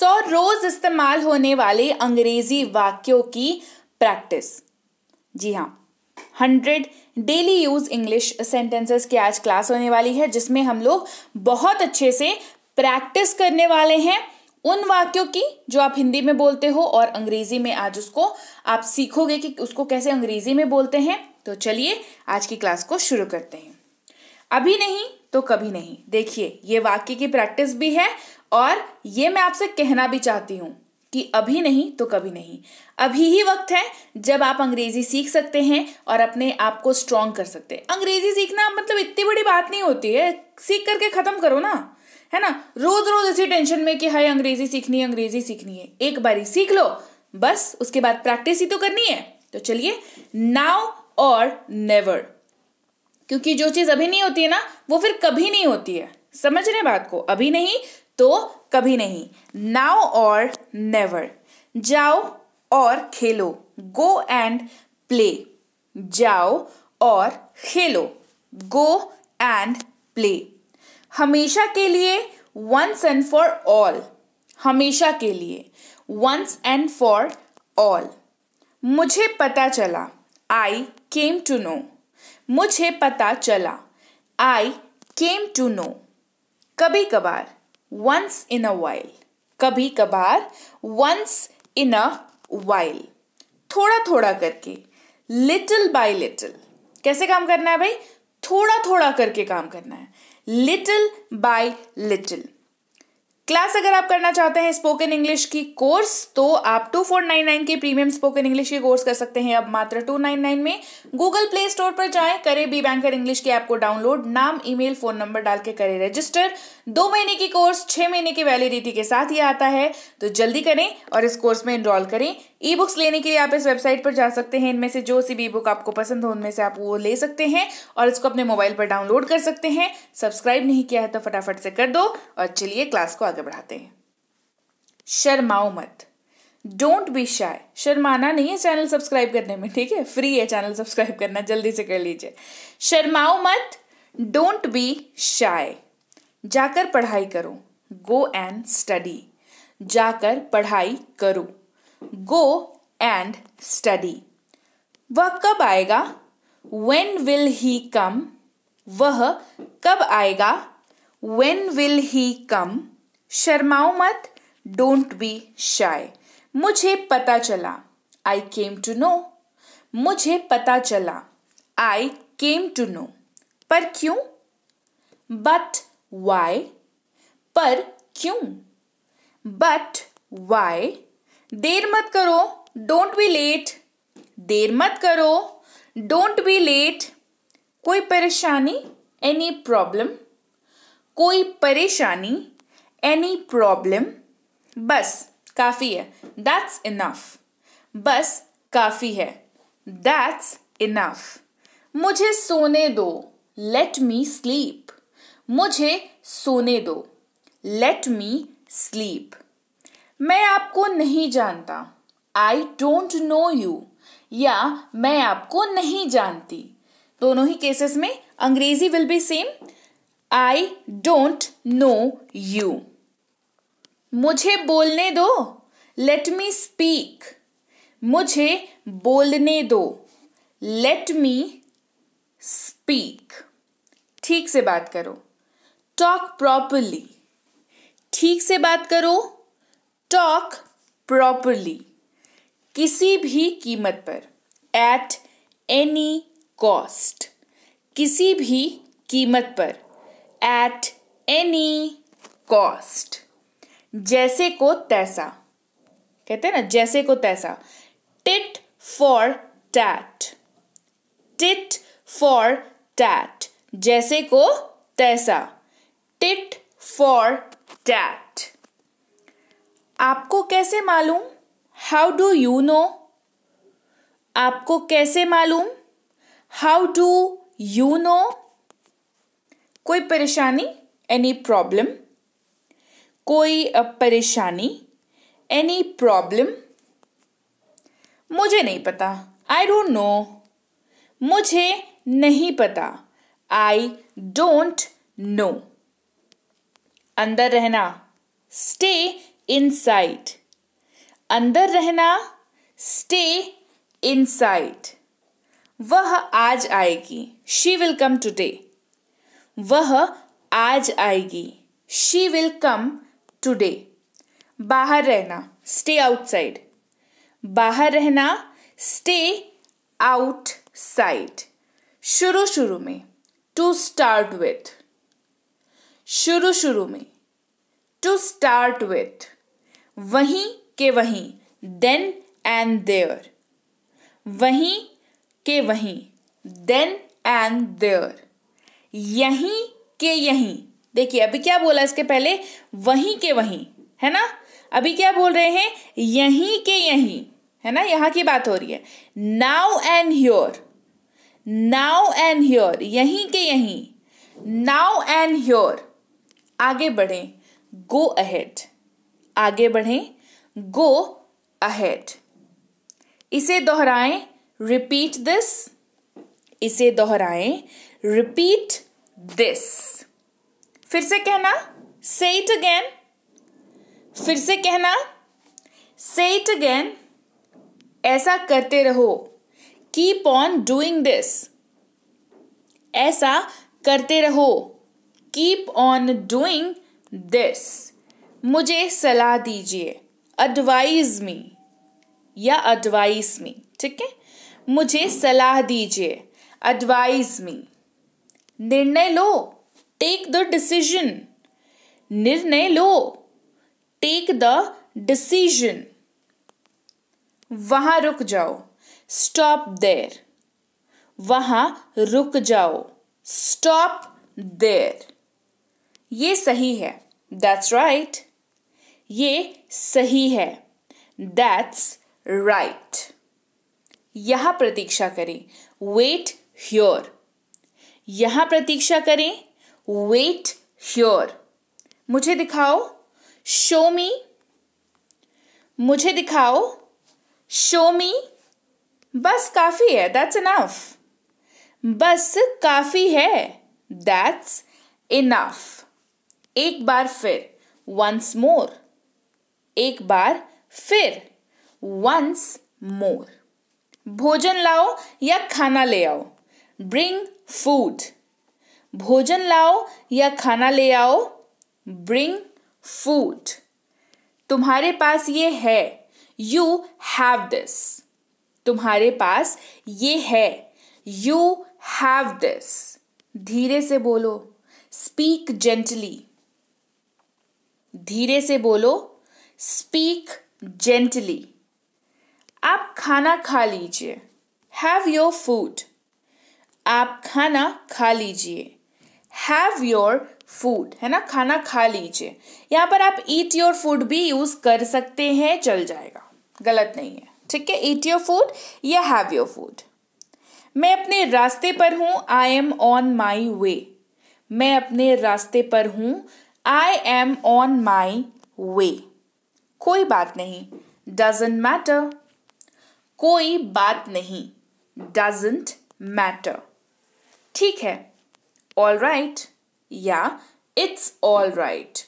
सौ रोज इस्तेमाल होने वाले अंग्रेजी वाक्यों की प्रैक्टिस जी हाँ hundred daily use English sentences की आज क्लास होने वाली है जिसमें हम लोग बहुत अच्छे से प्रैक्टिस करने वाले हैं उन वाक्यों की जो आप हिंदी में बोलते हो और अंग्रेजी में आज उसको आप सीखोगे कि उसको कैसे अंग्रेजी में बोलते हैं तो चलिए आज की क्लास को शुरू करते हैं अभी नहीं तो कभी नहीं देखिए ये वाक्य की प्रैक्टिस भी है और ये मैं आपसे कहना भी चाहती हूँ कि अभी नहीं तो कभी नहीं अभी ही वक्त है जब आप अंग्रेजी सीख सकते हैं और अपने आप को स्ट्रांग कर सकते हैं अंग्रेजी सीखना मतलब इतनी बड़ी बात नहीं होती है सीख करके ख़त्म करो ना है ना रोज रोज इसी टेंशन में कि हाई अंग्रेजी सीखनी है अंग्रेजी सीखनी है एक बारी सीख लो बस उसके बाद प्रैक्टिस ही तो करनी है तो चलिए नाउ और नेवर क्योंकि जो चीज़ अभी नहीं होती है ना वो फिर कभी नहीं होती है समझ रहे बात को अभी नहीं तो कभी नहीं नाउ और नेवर जाओ और खेलो गो एंड प्ले जाओ और खेलो गो एंड प्ले हमेशा के लिए वंस एंड फॉर ऑल हमेशा के लिए वंस एंड फॉर ऑल मुझे पता चला आई केम टू नो मुझे पता चला आई केम टू नो कभी कभार वंस इन अ वाइल कभी कभार वंस इन अ वाइल थोड़ा थोड़ा करके लिटिल बाय लिटिल कैसे काम करना है भाई थोड़ा थोड़ा करके काम करना है लिटिल बाय लिटिल क्लास अगर आप करना चाहते हैं स्पोकन इंग्लिश की कोर्स तो आप टू फोर नाइन नाइन के प्रीमियम स्पोकन इंग्लिश की कोर्स कर सकते हैं अब मात्र टू नाइन नाइन में गूगल प्ले स्टोर पर जाएं करें बी बैंकर इंग्लिश की ऐप को डाउनलोड नाम ईमेल फोन नंबर डाल के करें रजिस्टर दो महीने की कोर्स छः महीने की वैलिडिटी के साथ ही आता है तो जल्दी करें और इस कोर्स में इनरोल करें ई बुक्स लेने के लिए आप इस वेबसाइट पर जा सकते हैं इनमें से जो सी बी बुक आपको पसंद हो उनमें से आप वो ले सकते हैं और इसको अपने मोबाइल पर डाउनलोड कर सकते हैं सब्सक्राइब नहीं किया है तो फटाफट से कर दो और चलिए क्लास को आगे बढ़ाते हैं शर्माओ मत डोंट बी शाय शर्माना नहीं है चैनल सब्सक्राइब करने में ठीक है फ्री है चैनल सब्सक्राइब करना जल्दी से कर लीजिए शर्माओ मत डोंट बी शाय जाकर पढ़ाई करो गो एंड स्टडी जाकर पढ़ाई करो गो एंड स्टडी वह कब आएगा वेन विल ही कम वह कब आएगा वेन विल ही कम शर्माओ मत डोंट बी शाय मुझे पता चला आई केम टू नो मुझे पता चला आई केम टू नो पर क्यों बट वाई पर क्यों बट वाई देर मत करो डोंट बी लेट देर मत करो डोंट बी लेट कोई परेशानी एनी प्रॉब्लम कोई परेशानी एनी प्रॉब्लम बस काफ़ी है दैट्स इनफ बस काफ़ी है दैट्स इनफ मुझे सोने दो लेट मी स्लीप मुझे सोने दो लेट मी स्लीप मैं आपको नहीं जानता आई डोंट नो यू या मैं आपको नहीं जानती दोनों ही केसेस में अंग्रेजी will be same I don't know you मुझे बोलने दो लेट मी स्पीक मुझे बोलने दो लेट मी स्पीक ठीक से बात करो टॉक प्रॉपरली ठीक से बात करो टॉक प्रॉपरली किसी भी कीमत पर एट एनी कॉस्ट किसी भी कीमत पर एट एनी कॉस्ट जैसे को तैसा कहते हैं ना जैसे को तैसा tit for tat tit for tat जैसे को तैसा फॉर डैट आपको कैसे मालूम हाउ डू यू नो आपको कैसे मालूम हाउ डू यू नो कोई परेशानी एनी प्रॉब्लम कोई परेशानी एनी प्रॉब्लम मुझे नहीं पता आई डोंट नो मुझे नहीं पता आई डोंट नो अंदर रहना स्टे इन साइट अंदर रहना स्टे इन साइट वह आज आएगी शी विल कम टूडे वह आज आएगी शी विल कम टूडे बाहर रहना स्टे आउटसाइड बाहर रहना स्टे आउट साइड शुरू शुरू में टू स्टार्ट विथ शुरू शुरू में टू स्टार्ट विथ वहीं के वहीं देन एंड देअर वहीं के वहीं देन एंड देअर यहीं के यहीं देखिए अभी क्या बोला इसके पहले वहीं के वहीं है ना अभी क्या बोल रहे हैं यहीं के यहीं है ना यहां की बात हो रही है now and here now and here यहीं के यहीं नाउ एंड ह्योर आगे बढ़ें गो अहेड आगे बढ़ें गो अहेड इसे दोहराएं रिपीट दिस इसे दोहराएं रिपीट दिस फिर से कहना से इट अगेन फिर से कहना से इट अगेन ऐसा करते रहो कीप ऑन डूइंग दिस ऐसा करते रहो कीप ऑन डूइंग दिस मुझे सलाह दीजिए एडवाइज मी या एडवाइस मी ठीक है मुझे सलाह दीजिए एडवाइज मी निर्णय लो टेक द डिसीजन निर्णय लो टेक द डिसीजन वहां रुक जाओ स्टॉप देर वहां रुक जाओ स्टॉप देर ये सही है दैट्स राइट right. ये सही है दैट्स राइट right. प्रतीक्षा करें वेट ह्योर यहां प्रतीक्षा करें वेट ह्योर मुझे दिखाओ शो मी मुझे दिखाओ शो मी बस काफ़ी है दैट्स इनफ बस काफ़ी है दैट्स इनफ एक बार फिर वंस मोर एक बार फिर वंस मोर भोजन लाओ या खाना ले आओ ब्रिंग फूड भोजन लाओ या खाना ले आओ ब्रिंग फूड तुम्हारे पास ये है यू हैव दिस तुम्हारे पास ये है यू हैव दिस धीरे से बोलो स्पीक जेंटली धीरे से बोलो स्पीक जेंटली आप खाना खा लीजिए हैव योर फूड आप खाना खा लीजिए हैव योर फूड है ना खाना खा लीजिए यहाँ पर आप ईट योर फूड भी यूज कर सकते हैं चल जाएगा गलत नहीं है ठीक है ईट योर फूड या हैव योर फूड मैं अपने रास्ते पर हूँ आई एम ऑन माई वे मैं अपने रास्ते पर हूँ आई एम ऑन माई वे कोई बात नहीं डजेंट मैटर कोई बात नहीं डजेंट मैटर ठीक है ऑल राइट right, या इट्स ऑल राइट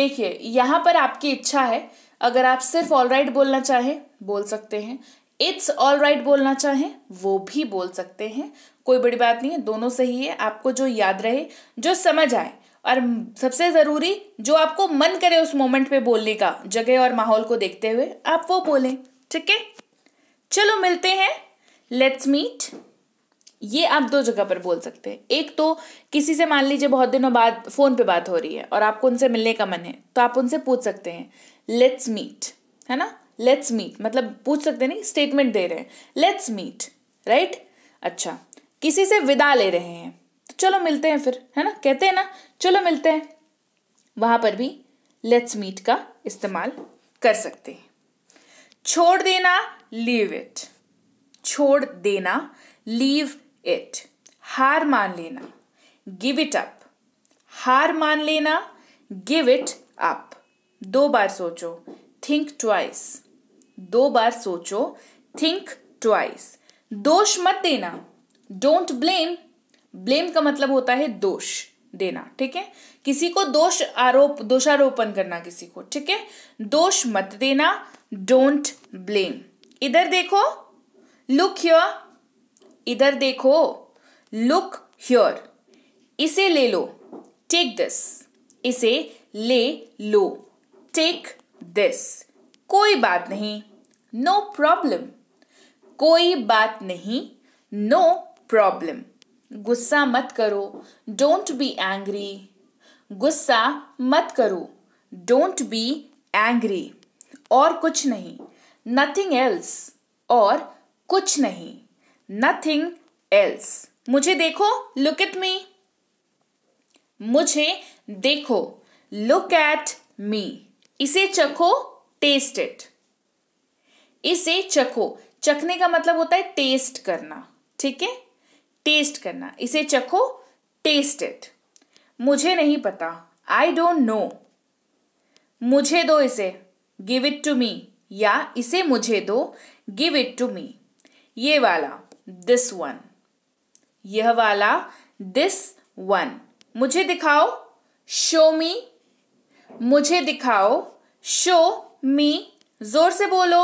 देखिए यहां पर आपकी इच्छा है अगर आप सिर्फ ऑल राइट right बोलना चाहें बोल सकते हैं इट्स ऑल राइट बोलना चाहें वो भी बोल सकते हैं कोई बड़ी बात नहीं है दोनों सही है आपको जो याद रहे जो समझ आए और सबसे ज़रूरी जो आपको मन करे उस मोमेंट पे बोलने का जगह और माहौल को देखते हुए आप वो बोलें ठीक है चलो मिलते हैं लेट्स मीट ये आप दो जगह पर बोल सकते हैं एक तो किसी से मान लीजिए बहुत दिनों बाद फ़ोन पे बात हो रही है और आपको उनसे मिलने का मन है तो आप उनसे पूछ सकते हैं लेट्स मीट है ना लेट्स मीट मतलब पूछ सकते नहीं स्टेटमेंट दे रहे हैं लेट्स मीट राइट अच्छा किसी से विदा ले रहे हैं तो चलो मिलते हैं फिर है ना कहते हैं ना चलो मिलते हैं वहां पर भी लेट्स मीट का इस्तेमाल कर सकते हैं छोड़ देना लीव इट छोड़ देना लीव इट हार मान लेना गिव इट अप हार मान लेना गिव इट अप दो बार सोचो थिंक ट्वाइस दो बार सोचो थिंक ट्वाइस दोष मत देना डोंट ब्लेम ब्लेम का मतलब होता है दोष देना ठीक है किसी को दोष आरोप दोषारोपण करना किसी को ठीक है दोष मत देना डोंट ब्लेम इधर देखो लुक ह्योर इधर देखो लुक ह्योर इसे ले लो टेक दिस इसे ले लो टेक दिस कोई बात नहीं नो no प्रॉब्लम कोई बात नहीं नो no प्रॉब्लम गुस्सा मत करो डोंट बी एंग्री गुस्सा मत करो डोंट बी एंग्री और कुछ नहीं नथिंग एल्स और कुछ नहीं नथिंग एल्स मुझे देखो लुक एट मी मुझे देखो लुक एट मी इसे चखो टेस्ट इट इसे चखो चखने का मतलब होता है टेस्ट करना ठीक है टेस्ट करना इसे चखो टेस्ट इट मुझे नहीं पता आई डोंट नो मुझे दो इसे गिव इट टू मी या इसे मुझे दो गिव इट टू मी ये वाला दिस वन यह वाला दिस वन मुझे दिखाओ शो मी मुझे दिखाओ शो मी जोर से बोलो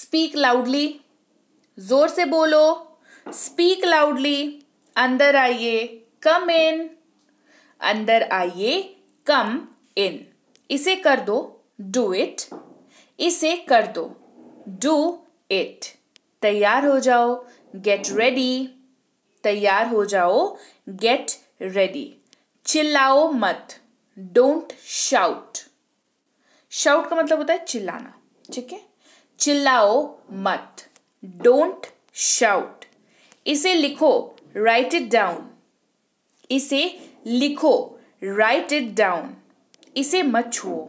स्पीक लाउडली जोर से बोलो स्पीक लाउडली अंदर आइए कम इन अंदर आइए कम इन इसे कर दो डू इट इसे कर दो डू इट तैयार हो जाओ गेट रेडी तैयार हो जाओ गेट रेडी चिल्लाओ मत डोंट शाउट शाउट का मतलब होता है चिल्लाना ठीक है चिल्लाओ मत डोंट शाउट इसे लिखो राइट इट डाउन इसे लिखो राइट इट डाउन इसे मत छुओ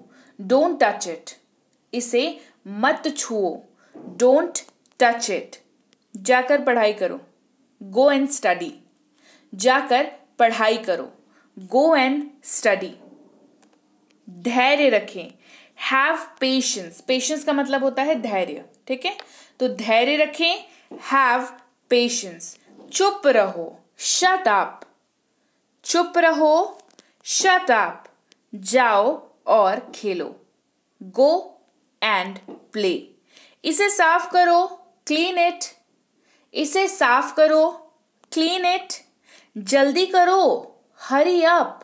डोंट टच इट इसे मत छुओ डोंट टच इट जाकर पढ़ाई करो गो एंड स्टडी जाकर पढ़ाई करो गो एंड स्टडी धैर्य रखें हैव पेशेंस पेशेंस का मतलब होता है धैर्य ठीक है तो धैर्य रखें हैव पेशेंस चुप रहो शट अप चुप रहो शट अप जाओ और खेलो गो एंड प्ले इसे साफ करो क्लीन इट इसे साफ करो क्लीन इट जल्दी करो हरी अप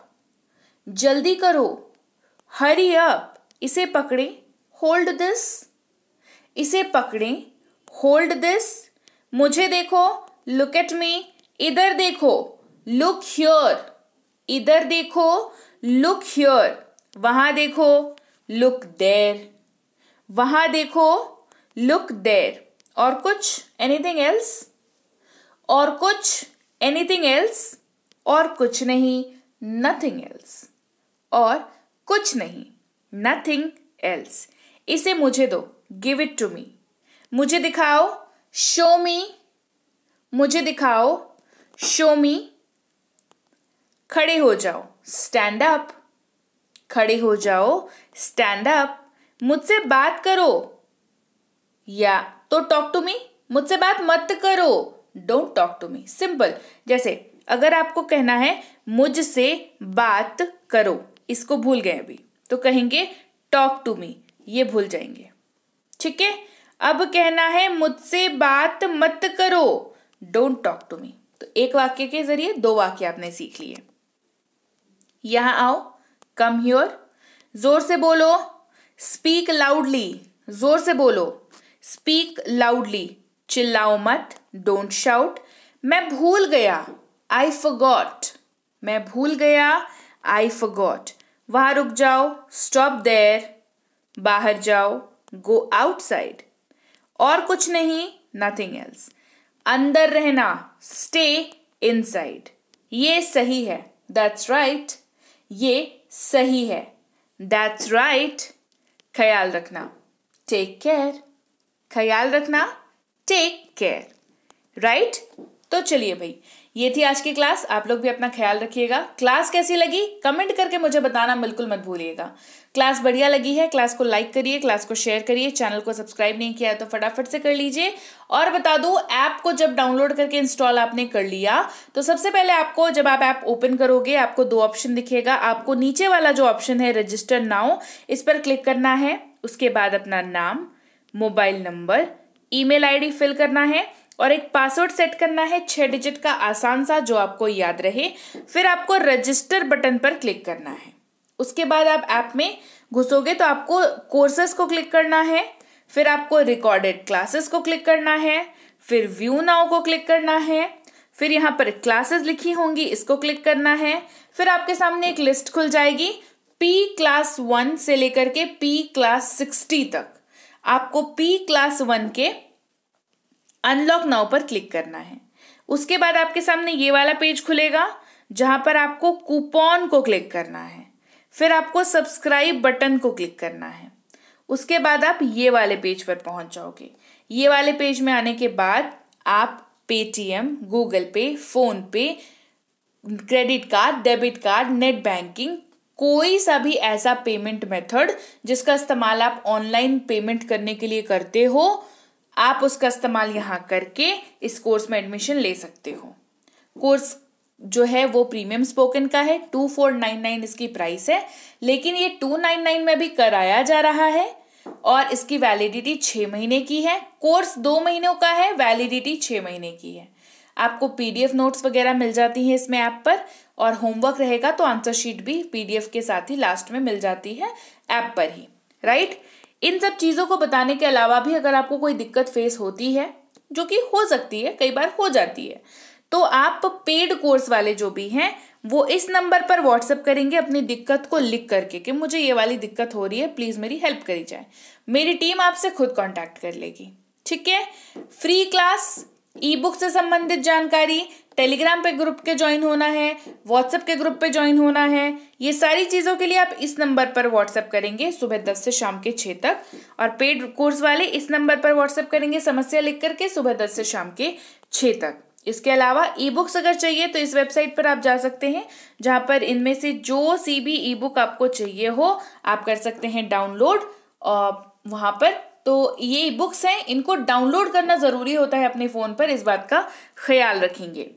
जल्दी करो हरी अप इसे पकड़े होल्ड दिस इसे पकड़े होल्ड दिस मुझे देखो लुक एट मी इधर देखो लुक ह्योर इधर देखो लुक ह्योर वहां देखो लुक देर वहां देखो लुक देर और कुछ एनीथिंग एल्स और कुछ एनीथिंग एल्स और कुछ नहीं नथिंग एल्स और कुछ नहीं नथिंग एल्स इसे मुझे दो गिव इट टू मी मुझे दिखाओ शो मी मुझे दिखाओ शो मी खड़े हो जाओ स्टैंड अप खड़े हो जाओ स्टैंड अप मुझसे बात करो या तो टॉक टू मी मुझसे बात मत करो don't talk to me simple जैसे अगर आपको कहना है मुझसे बात करो इसको भूल गए अभी तो कहेंगे टॉक टू मी ये भूल जाएंगे ठीक है अब कहना है मुझसे बात मत करो डोंट टॉक टू मी तो एक वाक्य के जरिए दो वाक्य आपने सीख लिए यहां आओ कम ह्योर जोर से बोलो स्पीक लाउडली जोर से बोलो स्पीक लाउडली चिल्लाओ मत डोंट शाउट मैं भूल गया आई फॉट मैं भूल गया आई फॉट वहां रुक जाओ स्टॉप देर बाहर जाओ गो आउटसाइड और कुछ नहीं नथिंग एल्स अंदर रहना स्टे इन साइड ये सही है दैट्स राइट right. ये सही है दैट्स राइट right. ख्याल रखना टेक केयर ख्याल रखना टेक केयर राइट तो चलिए भाई ये थी आज की क्लास आप लोग भी अपना ख्याल रखिएगा क्लास कैसी लगी कमेंट करके मुझे बताना बिल्कुल मत भूलिएगा क्लास बढ़िया लगी है क्लास को लाइक करिए क्लास को शेयर करिए चैनल को सब्सक्राइब नहीं किया है तो फटाफट से कर लीजिए और बता दूं ऐप को जब डाउनलोड करके इंस्टॉल आपने कर लिया तो सबसे पहले आपको जब आप ऐप ओपन करोगे आपको दो ऑप्शन दिखेगा आपको नीचे वाला जो ऑप्शन है रजिस्टर नाउ इस पर क्लिक करना है उसके बाद अपना नाम mobile number email ID fill करना है और एक पासवर्ड सेट करना है छः डिजिट का आसान सा जो आपको याद रहे फिर आपको रजिस्टर बटन पर क्लिक करना है उसके बाद आप ऐप में घुसोगे तो आपको कोर्सेस को क्लिक करना है फिर आपको रिकॉर्डेड क्लासेस को क्लिक करना है फिर व्यू नाउ को क्लिक करना है फिर यहाँ पर क्लासेस लिखी होंगी इसको क्लिक करना है फिर आपके सामने एक लिस्ट खुल जाएगी पी क्लास वन से लेकर के पी क्लास सिक्सटी तक आपको पी क्लास वन के अनलॉक नाउ पर क्लिक करना है उसके बाद आपके सामने ये वाला पेज खुलेगा जहां पर आपको कूपन को क्लिक करना है फिर आपको सब्सक्राइब बटन को क्लिक करना है उसके बाद आप ये वाले पेज पर पहुंच जाओगे ये वाले पेज में आने के बाद आप Paytm Google Pay PhonePe credit card debit card net banking कोई सा भी ऐसा पेमेंट मेथड जिसका इस्तेमाल आप ऑनलाइन पेमेंट करने के लिए करते हो आप उसका इस्तेमाल यहाँ करके इस कोर्स में एडमिशन ले सकते हो कोर्स जो है वो प्रीमियम स्पोकन का है टू फोर नाइन नाइन इसकी प्राइस है लेकिन ये टू नाइन नाइन में भी कराया जा रहा है और इसकी वैलिडिटी छः महीने की है कोर्स दो महीनों का है वैलिडिटी छः महीने की है आपको पीडीएफ नोट्स वगैरह मिल जाती हैं इसमें ऐप पर और होमवर्क रहेगा तो आंसर शीट भी पीडीएफ के साथ ही लास्ट में मिल जाती है ऐप पर ही राइट इन सब चीज़ों को बताने के अलावा भी अगर आपको कोई दिक्कत फेस होती है जो कि हो सकती है कई बार हो जाती है तो आप पेड कोर्स वाले जो भी हैं वो इस नंबर पर व्हाट्सअप करेंगे अपनी दिक्कत को लिख करके कि मुझे ये वाली दिक्कत हो रही है प्लीज़ मेरी हेल्प करी जाए मेरी टीम आपसे खुद कांटेक्ट कर लेगी ठीक है फ्री क्लास ई बुक से संबंधित जानकारी टेलीग्राम पे ग्रुप के ज्वाइन होना है व्हाट्सएप के ग्रुप पे ज्वाइन होना है ये सारी चीज़ों के लिए आप इस नंबर पर व्हाट्सएप करेंगे सुबह दस से शाम के छः तक और पेड कोर्स वाले इस नंबर पर व्हाट्सएप करेंगे समस्या लिख करके सुबह दस से शाम के छः तक इसके अलावा ई बुक्स अगर चाहिए तो इस वेबसाइट पर आप जा सकते हैं जहाँ पर इनमें से जो सी भी ई बुक आपको चाहिए हो आप कर सकते हैं डाउनलोड और वहाँ पर तो ये बुक्स हैं इनको डाउनलोड करना ज़रूरी होता है अपने फ़ोन पर इस बात का ख्याल रखेंगे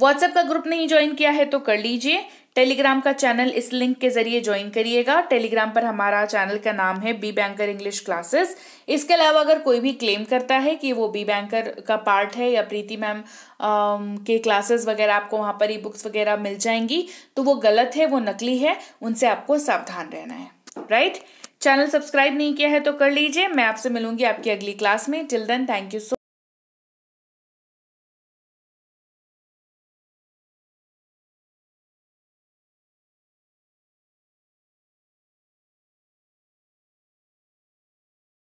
व्हाट्सएप का ग्रुप नहीं ज्वाइन किया है तो कर लीजिए टेलीग्राम का चैनल इस लिंक के जरिए ज्वाइन करिएगा टेलीग्राम पर हमारा चैनल का नाम है बी बैंकर इंग्लिश क्लासेस इसके अलावा अगर कोई भी क्लेम करता है कि वो बी बैंकर का पार्ट है या प्रीति मैम के क्लासेस वगैरह आपको वहाँ पर ई बुक्स वगैरह मिल जाएंगी तो वो गलत है वो नकली है उनसे आपको सावधान रहना है राइट चैनल सब्सक्राइब नहीं किया है तो कर लीजिए मैं आपसे मिलूंगी आपकी अगली क्लास में till then thank you so